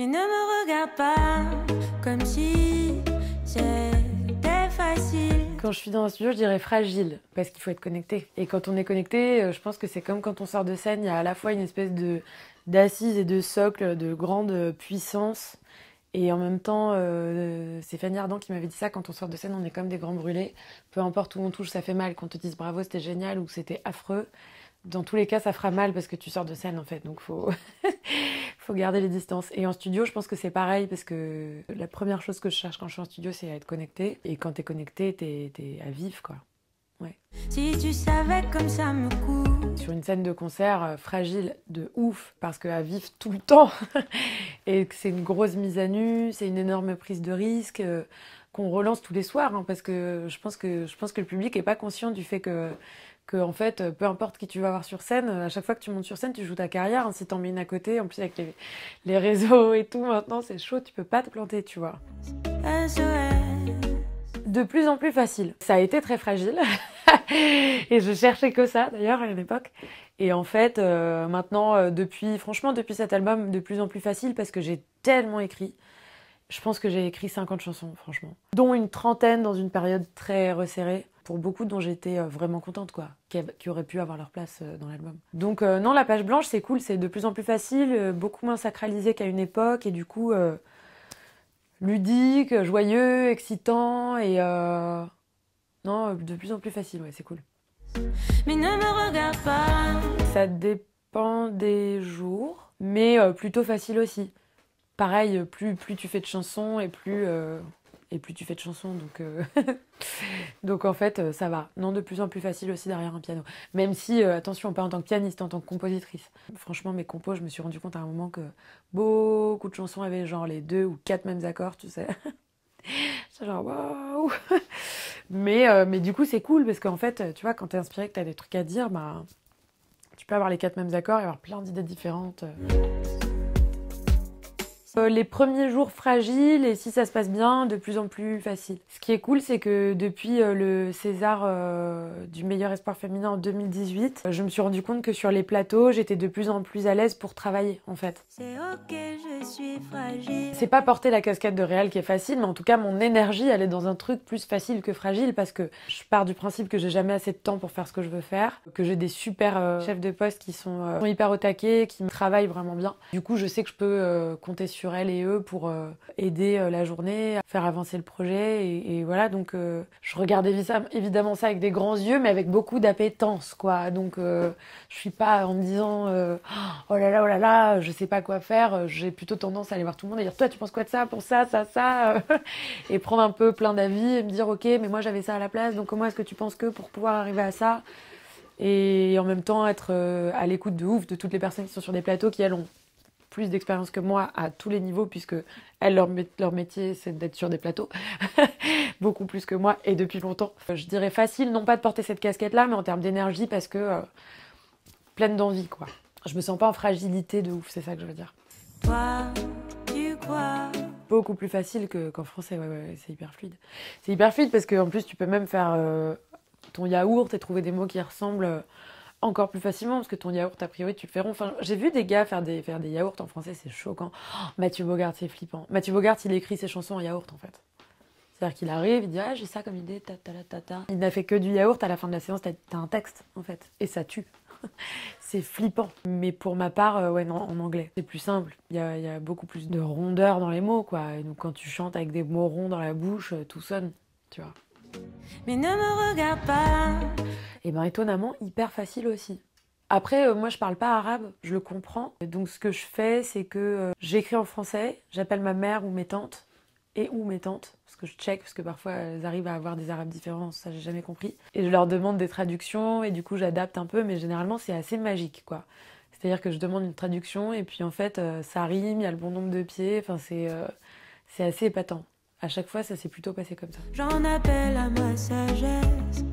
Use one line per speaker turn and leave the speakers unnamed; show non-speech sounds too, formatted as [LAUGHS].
Mais ne me regarde pas comme si facile. Quand je suis dans un studio, je dirais fragile, parce qu'il faut être connecté. Et quand on est connecté, euh, je pense que c'est comme quand on sort de scène, il y a à la fois une espèce de d'assises et de socle de grande puissance. Et en même temps, euh, c'est Fanny Ardant qui m'avait dit ça, quand on sort de scène, on est comme des grands brûlés. Peu importe où on touche, ça fait mal. Qu'on te dise bravo, c'était génial ou c'était affreux, dans tous les cas, ça fera mal parce que tu sors de scène en fait. Donc faut... [LAUGHS] garder les distances. Et en studio, je pense que c'est pareil parce que la première chose que je cherche quand je suis en studio, c'est à être connecté. Et quand t'es connecté, t'es à vif quoi. Ouais. Si tu savais comme ça Sur une scène de concert euh, fragile de ouf, parce qu'à vif tout le [LAUGHS] temps, et que c'est une grosse mise à nu, c'est une énorme prise de risque. Euh, qu'on relance tous les soirs, hein, parce que je pense que je pense que le public n'est pas conscient du fait que en fait, peu importe qui tu vas voir sur scène, à chaque fois que tu montes sur scène, tu joues ta carrière. Hein, si t'en mets une à côté, en plus avec les, les réseaux et tout, maintenant c'est chaud, tu peux pas te planter, tu vois. De plus en plus facile. Ça a été très fragile. [LAUGHS] et je cherchais que ça d'ailleurs à une époque. Et en fait, euh, maintenant, euh, depuis, franchement, depuis cet album, de plus en plus facile parce que j'ai tellement écrit. Je pense que j'ai écrit 50 chansons, franchement. Dont une trentaine dans une période très resserrée. Pour beaucoup dont j'étais euh, vraiment contente, quoi. Qui, auraient pu avoir leur place euh, dans l'album. Donc, euh, non, la page blanche, c'est cool. C'est de plus en plus facile, beaucoup moins sacralisé qu'à une époque. Et du coup, ludique, joyeux, excitant. Et. Non, de plus en plus facile, ouais, c'est cool. Mais ne me regarde pas. Ça dépend des jours, mais plutôt facile aussi pareil, plus, plus tu fais de chansons et plus, euh, et plus tu fais de chansons. Donc, euh, [LAUGHS] donc en fait, ça va. Non, de plus en plus facile aussi derrière un piano. Même si, euh, attention, pas en tant que pianiste, en tant que compositrice. Franchement, mes compos, je me suis rendu compte à un moment que beaucoup de chansons avaient genre les deux ou quatre mêmes accords, tu sais. [LAUGHS] genre waouh [LAUGHS] mais, mais du coup, c'est cool parce qu'en fait, tu vois, quand t'es inspiré, que t'as des trucs à dire, bah, tu peux avoir les quatre mêmes accords et avoir plein d'idées différentes. Euh, les premiers jours fragiles et si ça se passe bien, de plus en plus facile. Ce qui est cool, c'est que depuis euh, le César euh, du meilleur espoir féminin en 2018, je me suis rendu compte que sur les plateaux, j'étais de plus en plus à l'aise pour travailler en fait. C'est ok, je suis fragile. C'est pas porter la cascade de réel qui est facile, mais en tout cas, mon énergie, elle est dans un truc plus facile que fragile parce que je pars du principe que j'ai jamais assez de temps pour faire ce que je veux faire, que j'ai des super chefs de poste qui sont, hyper au taquet, qui travaillent vraiment bien. Du coup, je sais que je peux compter sur elle et eux pour euh, aider euh, la journée, à faire avancer le projet. Et, voilà, donc euh, je regardais évidemment ça avec des grands yeux, mais avec beaucoup d'appétence, quoi. Donc je suis pas en me disant oh là là, oh là là, je sais pas quoi faire. J'ai plutôt tendance à aller voir tout le monde et dire toi, tu penses quoi de ça, pour ça, ça, ça, [LAUGHS] et prendre un peu plein d'avis et me dire ok, mais moi j'avais ça à la place, donc comment est-ce que tu penses que pour pouvoir arriver à ça et en même temps être à l'écoute de ouf de toutes les personnes qui sont sur des plateaux qui allons plus d'expérience que moi à tous les niveaux, puisque elles, leur, leur métier, c'est d'être sur des plateaux, [LAUGHS] beaucoup plus que moi, et depuis longtemps. Euh, je dirais facile, non pas de porter cette casquette-là, mais en termes d'énergie, parce que euh, pleine d'envie, quoi. Je me sens pas en fragilité de ouf, c'est ça que je veux dire. Beaucoup plus facile qu'en français, ouais, ouais, c'est hyper fluide. C'est hyper fluide parce qu'en plus, tu peux même faire euh, ton yaourt et trouver des mots qui ressemblent encore plus facilement parce que ton yaourt a priori tu le fais Enfin, j'ai vu des gars faire des, faire des yaourts en français, c'est choquant. Oh, Mathieu Bogart, c'est flippant. Mathieu Bogart, il écrit ses chansons en yaourt en fait. C'est-à-dire qu'il arrive, il dit ah j'ai ça comme idée, ta ta ta ta. Il n'a fait que du yaourt à la fin de la séance, t'as un texte en fait et ça tue. [LAUGHS] c'est flippant. Mais pour ma part, euh, ouais, non, en anglais. C'est plus simple. Il y a, y a, beaucoup plus de rondeur dans les mots, quoi. donc, quand tu chantes avec des mots ronds dans la bouche, euh, tout sonne, tu vois mais ne me regarde pas. Et eh bien étonnamment, hyper facile aussi. Après, euh, moi, je parle pas arabe, je le comprends. donc, ce que je fais, c'est que euh, j'écris en français, j'appelle ma mère ou mes tantes, et ou mes tantes, parce que je check, parce que parfois elles arrivent à avoir des arabes différents, ça j'ai jamais compris. Et je leur demande des traductions, et du coup, j'adapte un peu, mais généralement, c'est assez magique, quoi. C'est-à-dire que je demande une traduction, et puis en fait, euh, ça rime, il y a le bon nombre de pieds, enfin, c'est assez épatant à chaque fois, ça s'est plutôt passé comme ça. J'en appelle à ma sagesse,